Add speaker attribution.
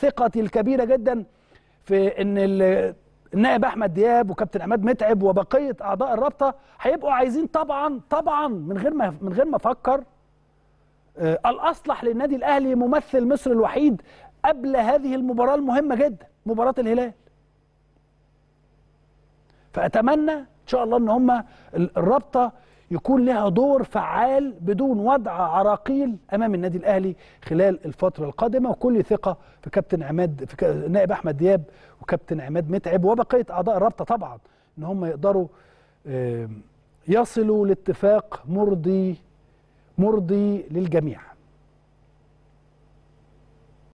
Speaker 1: ثقتي الكبيره جدا في ان النائب احمد دياب وكابتن عماد متعب وبقيه اعضاء الرابطه هيبقوا عايزين طبعا طبعا من غير ما من غير ما افكر آه، الاصلح للنادي الاهلي ممثل مصر الوحيد قبل هذه المباراه المهمه جدا مباراه الهلال فاتمنى ان شاء الله ان هم الرابطه يكون لها دور فعال بدون وضع عراقيل امام النادي الاهلي خلال الفتره القادمه وكل ثقه في كابتن عماد في نائب احمد دياب وكابتن عماد متعب وبقيه اعضاء الرابطه طبعا ان هم يقدروا يصلوا لاتفاق مرضي مرضي للجميع